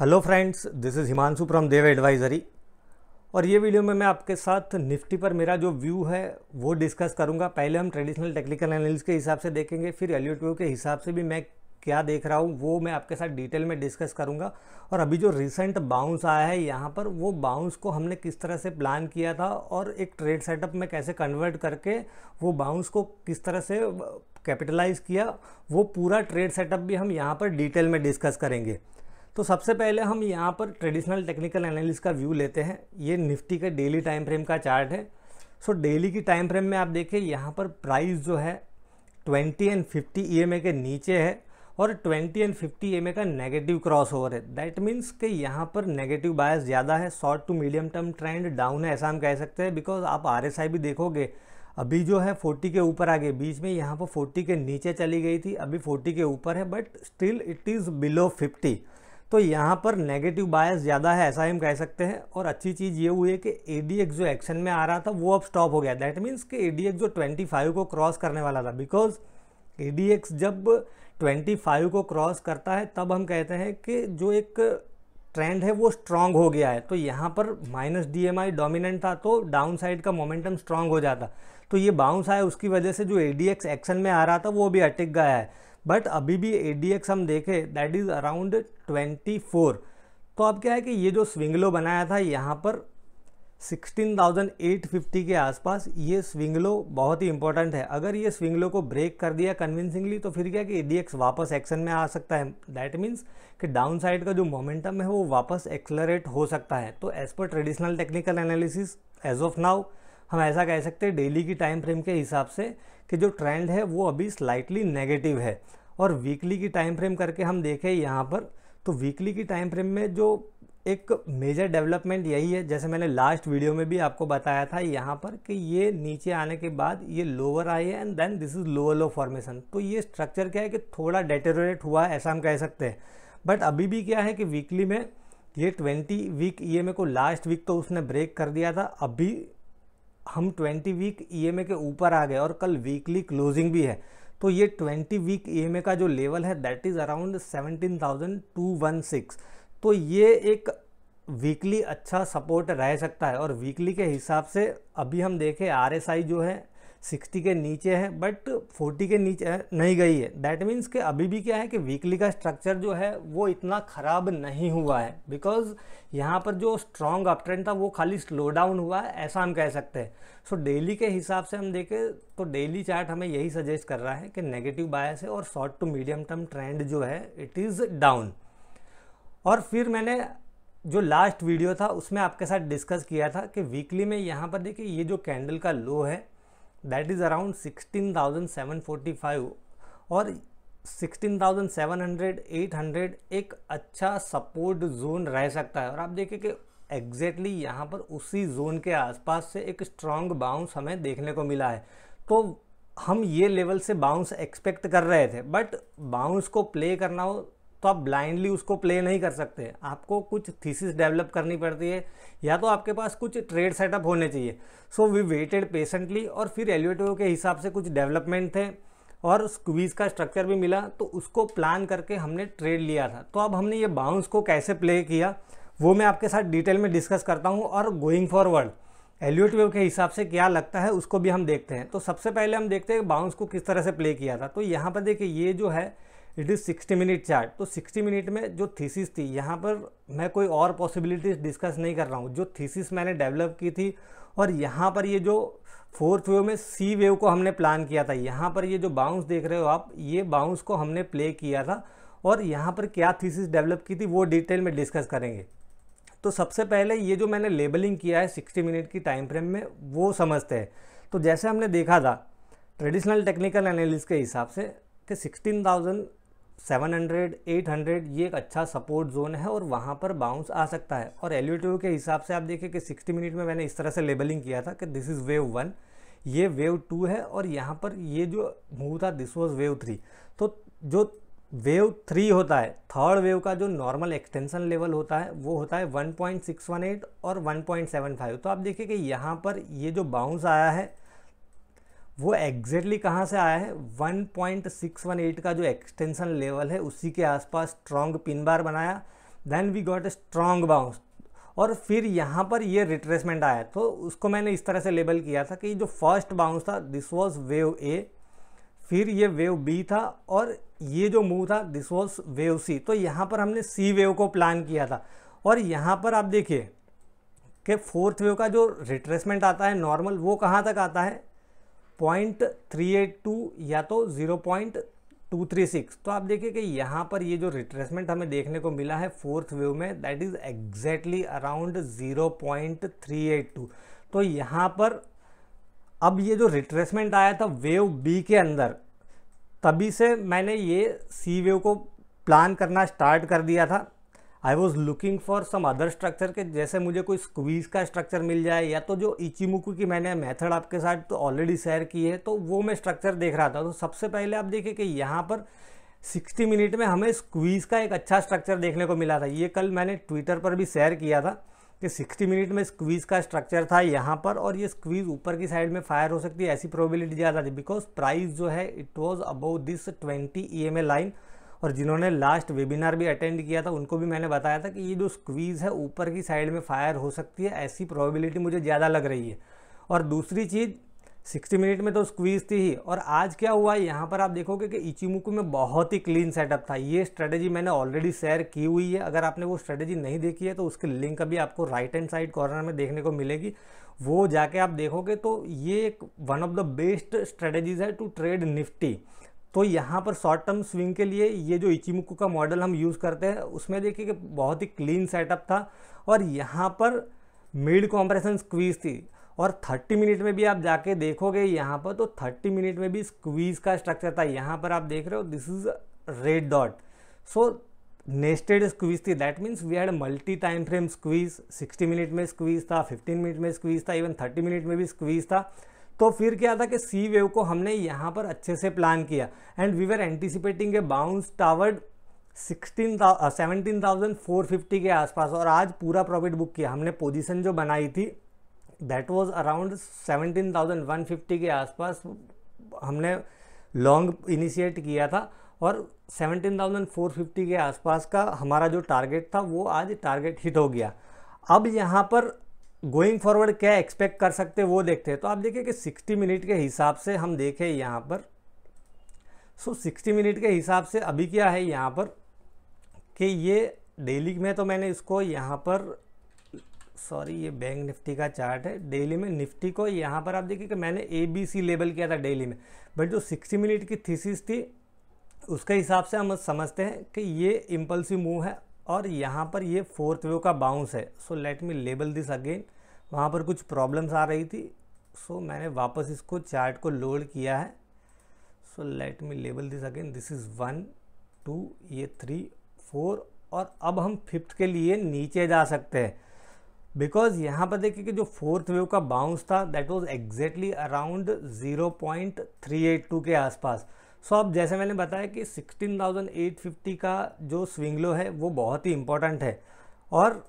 hello friends this is Himanshu from Dev advisory और ये video में मैं आपके साथ निफ्टी पर मेरा जो व्यू है वो डिस्कस करूंगा पहले हम ट्रेडिशनल टेक्निकल एनालिस के हिसाब से देखेंगे फिर एल के हिसाब से भी मैं क्या देख रहा हूँ वो मैं आपके साथ डिटेल में डिस्कस करूँगा और अभी जो रिसेंट बाउंस आया है यहाँ पर वो बाउंस को हमने किस तरह से प्लान किया था और एक ट्रेड सेटअप में कैसे कन्वर्ट करके वो बाउंस को किस तरह से कैपिटलाइज़ uh, किया वो पूरा ट्रेड सेटअप भी हम यहाँ पर डिटेल में डिस्कस करेंगे तो सबसे पहले हम यहाँ पर ट्रेडिशनल टेक्निकल एनालिस का व्यू लेते हैं ये निफ्टी के डेली टाइम फ्रेम का चार्ट है सो so, डेली की टाइम फ्रेम में आप देखिए यहाँ पर प्राइस जो है 20 एंड 50 ई के नीचे है और 20 एंड 50 ई का नेगेटिव क्रॉस ओवर है दैट मीन्स कि यहाँ पर नेगेटिव बायस ज़्यादा है short to medium term trend down है ऐसा हम कह सकते हैं बिकॉज आप आर भी देखोगे अभी जो है 40 के ऊपर आ गए बीच में यहाँ पर 40 के नीचे चली गई थी अभी 40 के ऊपर है but still it is below तो यहाँ पर नेगेटिव बायस ज़्यादा है ऐसा हम कह सकते हैं और अच्छी चीज़ ये हुई है कि ए जो एक्शन में आ रहा था वो अब स्टॉप हो गया दैट मीन्स कि ए जो 25 को क्रॉस करने वाला था बिकॉज ए जब 25 को क्रॉस करता है तब हम कहते हैं कि जो एक ट्रेंड है वो स्ट्रांग हो गया है तो यहाँ पर minus D M I dominant था तो डाउन साइड का मोमेंटम स्ट्रांग हो जाता तो ये बाउंस आया उसकी वजह से जो ए एक्शन में आ रहा था वो भी अटक गया है बट अभी भी ए हम देखें दैट इज़ अराउंड 24 तो अब क्या है कि ये जो स्विंगलो बनाया था यहाँ पर 16,850 के आसपास ये स्विंगलो बहुत ही इंपॉर्टेंट है अगर ये स्विंगलो को ब्रेक कर दिया कन्विंसिंगली तो फिर क्या कि ए वापस एक्शन में आ सकता है दैट मीन्स कि डाउन साइड का जो मोमेंटम है वो वापस एक्सलरेट हो सकता है तो as per traditional technical analysis as of now हम ऐसा कह सकते हैं डेली की टाइम फ्रेम के हिसाब से कि जो ट्रेंड है वो अभी स्लाइटली नेगेटिव है और वीकली की टाइम फ्रेम करके हम देखें यहाँ पर तो वीकली की टाइम फ्रेम में जो एक मेजर डेवलपमेंट यही है जैसे मैंने लास्ट वीडियो में भी आपको बताया था यहाँ पर कि ये नीचे आने के बाद ये लोअर आई है and then this is lower low formation तो ये स्ट्रक्चर क्या है कि थोड़ा डेटेरेट हुआ है ऐसा हम कह सकते हैं बट अभी भी क्या है कि वीकली में ये 20 वीक ई को लास्ट वीक तो उसने ब्रेक कर दिया था अभी हम 20 वीक ई e के ऊपर आ गए और कल वीकली क्लोजिंग भी है तो ये 20 वीक ई e का जो लेवल है दैट इज़ अराउंड 17,216 तो ये एक वीकली अच्छा सपोर्ट रह सकता है और वीकली के हिसाब से अभी हम देखें आर जो है सिक्सटी के नीचे है बट फोर्टी के नीचे नहीं गई है दैट मीन्स कि अभी भी क्या है कि वीकली का स्ट्रक्चर जो है वो इतना ख़राब नहीं हुआ है बिकॉज यहाँ पर जो स्ट्रॉन्ग अप ट्रेंड था वो खाली स्लो डाउन हुआ है ऐसा हम कह सकते हैं सो डेली के हिसाब से हम देखें तो डेली चार्ट हमें यही सजेस्ट कर रहा है कि नेगेटिव बायस है और short to medium term trend जो है इट इज़ डाउन और फिर मैंने जो लास्ट वीडियो था उसमें आपके साथ डिस्कस किया था कि वीकली में यहाँ पर देखिए ये जो कैंडल का लो है दैट इज़ अराउंड फाइव और 16,700 800 एक अच्छा सपोर्ट जोन रह सकता है और आप देखिए कि एग्जैक्टली exactly यहाँ पर उसी जोन के आसपास से एक स्ट्रॉन्ग बाउंस हमें देखने को मिला है तो हम ये लेवल से बाउंस एक्सपेक्ट कर रहे थे बट बाउंस को प्ले करना हो तो आप ब्लाइंडली उसको प्ले नहीं कर सकते आपको कुछ थीसिस डेवलप करनी पड़ती है या तो आपके पास कुछ ट्रेड सेटअप होने चाहिए सो वी वेटेड पेशेंटली और फिर एलिवेटर के हिसाब से कुछ डेवलपमेंट थे और स्क्वीज़ का स्ट्रक्चर भी मिला तो उसको प्लान करके हमने ट्रेड लिया था तो अब हमने ये बाउंस को कैसे प्ले किया वो मैं आपके साथ डिटेल में डिस्कस करता हूँ और गोइंग फॉरवर्ड एल्यूट वेव के हिसाब से क्या लगता है उसको भी हम देखते हैं तो सबसे पहले हम देखते हैं बाउंस को किस तरह से प्ले किया था तो यहाँ पर देखिए ये जो है it is sixty minute chart तो सिक्सटी मिनट में जो थीसिस थी यहाँ पर मैं कोई और पॉसिबिलिटीज डिस्कस नहीं कर रहा हूँ जो थीसिस मैंने डेवलप की थी और यहाँ पर ये जो फोर्थ वेव में सी वेव को हमने प्लान किया था यहाँ पर ये जो बाउंस देख रहे हो आप ये बाउंस को हमने प्ले किया था और यहाँ पर क्या थीसिस डेवलप की थी वो डिटेल में डिस्कस करेंगे तो सबसे पहले ये जो मैंने लेबलिंग किया है सिक्सटी मिनट की टाइम फ्रेम में वो समझते हैं तो जैसे हमने देखा था ट्रेडिशनल टेक्निकल एनालिस के हिसाब से कि थाउजेंड 700, 800 ये एक अच्छा सपोर्ट जोन है और वहाँ पर बाउंस आ सकता है और एल्यूटिव के हिसाब से आप देखिए कि 60 मिनट में मैंने इस तरह से लेबलिंग किया था कि दिस इज़ वेव वन ये वेव टू है और यहाँ पर ये जो मूव था दिस वॉज वेव थ्री तो जो वेव थ्री होता है थर्ड वेव का जो नॉर्मल एक्सटेंशन लेवल होता है वो होता है वन और वन तो आप देखिए कि यहाँ पर ये जो बाउंस आया है वो एग्जैक्टली कहाँ से आया है 1.618 का जो एक्सटेंशन लेवल है उसी के आसपास स्ट्रॉन्ग पिन बार बनाया then we got a strong bounce और फिर यहाँ पर ये रिट्रेसमेंट आया तो उसको मैंने इस तरह से लेबल किया था कि जो फर्स्ट बाउंस था दिस वॉज वेव ए फिर ये वेव बी था और ये जो मूव था दिस वॉज वेव सी तो यहाँ पर हमने सी वेव को प्लान किया था और यहाँ पर आप देखिए कि फोर्थ वेव का जो रिट्रेसमेंट आता है नॉर्मल वो कहाँ तक आता है पॉइंट थ्री एट टू या तो zero point two three six तो आप देखिए कि यहाँ पर ये जो रिट्रेसमेंट हमें देखने को मिला है फोर्थ वेव में that is exactly around zero point three eight two तो यहाँ पर अब ये जो रिट्रेसमेंट आया था वेव बी के अंदर तभी से मैंने ये सी वेव को प्लान करना स्टार्ट कर दिया था I was looking for some other structure के जैसे मुझे कोई स्क्वीज़ का स्ट्रक्चर मिल जाए या तो जो इचिमुकू की मैंने मेथड आपके साथ तो ऑलरेडी शेयर की है तो वो मैं स्ट्रक्चर देख रहा था तो सबसे पहले आप देखिए कि यहाँ पर 60 मिनट में हमें स्क्वीज़ का एक अच्छा स्ट्रक्चर देखने को मिला था ये कल मैंने ट्विटर पर भी शेयर किया था कि 60 मिनट में स्क्वीज़ का स्ट्रक्चर था यहाँ पर और ये स्क्वीज़ ऊपर की साइड में फायर हो सकती है ऐसी प्रोबेबिलिटी ज़्यादा थी बिकॉज प्राइस जो है it was above this 20 E line और जिन्होंने लास्ट वेबिनार भी अटेंड किया था उनको भी मैंने बताया था कि ये जो स्क्वीज़ है ऊपर की साइड में फायर हो सकती है ऐसी प्रोबेबिलिटी मुझे ज़्यादा लग रही है और दूसरी चीज़ 60 मिनट में तो स्क्वीज़ थी ही और आज क्या हुआ यहाँ पर आप देखोगे कि इचिमुकू में बहुत ही क्लीन सेटअप था ये स्ट्रेटजी मैंने ऑलरेडी शेयर की हुई है अगर आपने वो स्ट्रेटजी नहीं देखी है तो उसकी लिंक अभी आपको राइट हैंड साइड कॉर्नर में देखने को मिलेगी वो जाके आप देखोगे तो ये एक one of the best strategies है टू ट्रेड निफ्टी तो यहाँ पर शॉर्ट टर्म स्विंग के लिए ये जो इचिमुकू का मॉडल हम यूज़ करते हैं उसमें देखिए कि बहुत ही क्लीन सेटअप था और यहाँ पर मिड कॉम्प्रेशन स्क्वीज़ थी और 30 मिनट में भी आप जाके देखोगे यहाँ पर तो 30 मिनट में भी स्क्वीज़ का स्ट्रक्चर था यहाँ पर आप देख रहे हो this is red dot so nested squeeze थी that means we had multi time frame squeeze 60 minute में स्क्वीज था 15 मिनट में स्क्वीज था इवन 30 मिनट में भी स्क्वीज था तो फिर क्या था कि सी वेव को हमने यहाँ पर अच्छे से प्लान किया and we were anticipating a bounce toward sixteen seventeen thousand four fifty के आसपास और आज पूरा प्रॉफिट बुक किया हमने पोजीशन जो बनाई थी that was around seventeen thousand one fifty के आसपास हमने लॉन्ग इनिशिएट किया था और सेवनटीन थाउजेंड फोर फिफ्टी के आसपास का हमारा जो टारगेट था वो आज टारगेट हिट हो गया अब यहाँ पर गोइंग फॉरवर्ड क्या एक्सपेक्ट कर सकते वो देखते हैं तो आप देखिए कि 60 मिनट के हिसाब से हम देखें यहाँ पर सो so, 60 मिनट के हिसाब से अभी क्या है यहाँ पर कि ये डेली में तो मैंने इसको यहाँ पर सॉरी ये बैंक निफ्टी का चार्ट है डेली में निफ्टी को यहाँ पर आप देखिए कि मैंने ए बी सी लेबल किया था डेली में बट जो सिक्सटी मिनट की थीसिस थी उसके हिसाब से हम समझते हैं कि ये इम्पल्सिव मूव है और यहाँ पर ये फोर्थ वेव का बाउंस है so let me label this again वहाँ पर कुछ प्रॉब्लम्स आ रही थी सो so, मैंने वापस इसको चार्ट को लोड किया है so let me label this again this is one two ये थ्री फोर और अब हम फिफ्थ के लिए नीचे जा सकते हैं बिकॉज यहाँ पर देखिए कि जो फोर्थ वेव का बाउंस था दैट वॉज एग्जैक्टली अराउंड 0.382 के आसपास सो so, अब जैसे मैंने बताया कि 16,850 का जो स्विंगलो है वो बहुत ही इम्पोर्टेंट है और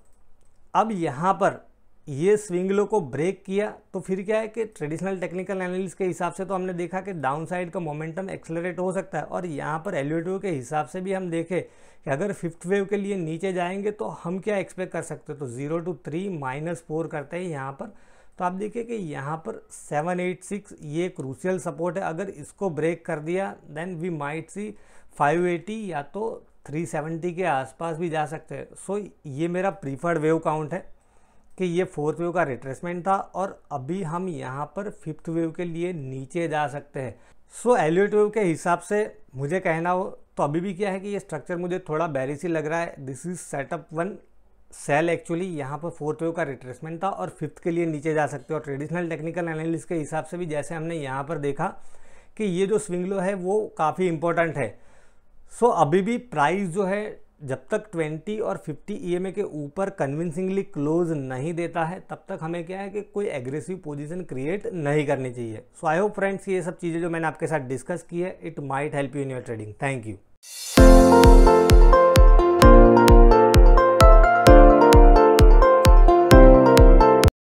अब यहाँ पर ये स्विंग लो को ब्रेक किया तो फिर क्या है कि ट्रेडिशनल टेक्निकल एनालिस के हिसाब से तो हमने देखा कि डाउन साइड का मोमेंटम एक्सेलरेट हो सकता है और यहाँ पर एलिटिव के हिसाब से भी हम देखें कि अगर फिफ्थ वेव के लिए नीचे जाएंगे तो हम क्या एक्सपेक्ट कर सकते हैं तो zero two three minus four करते हैं यहाँ पर तो आप देखिए कि यहाँ पर सेवन एट सिक्स ये क्रूशियल सपोर्ट है अगर इसको ब्रेक कर दिया then we might see five eighty या तो 370 के आसपास भी जा सकते हैं सो so, ये मेरा प्रीफर्ड वेव काउंट है कि ये फोर्थ वेव का रिट्रेसमेंट था और अभी हम यहाँ पर फिफ्थ वेव के लिए नीचे जा सकते हैं सो एलिट वेव के हिसाब से मुझे कहना हो तो अभी भी क्या है कि ये स्ट्रक्चर मुझे थोड़ा बैरिसी लग रहा है this is setup one sell actually यहाँ पर फोर्थ वेव का रिट्रेसमेंट था और फिफ्थ के लिए नीचे जा सकते हो और ट्रेडिशनल टेक्निकल एनालिस के हिसाब से भी जैसे हमने यहाँ पर देखा कि ये जो स्विंग लो है वो काफ़ी इंपॉर्टेंट है सो so, अभी भी प्राइस जो है जब तक 20 और 50 ई e के ऊपर कन्विंसिंगली क्लोज नहीं देता है तब तक हमें क्या है कि कोई एग्रेसिव पोजीशन क्रिएट नहीं करनी चाहिए सो आई होप फ्रेंड्स ये सब चीज़ें जो मैंने आपके साथ डिस्कस की है it might help you in your trading thank you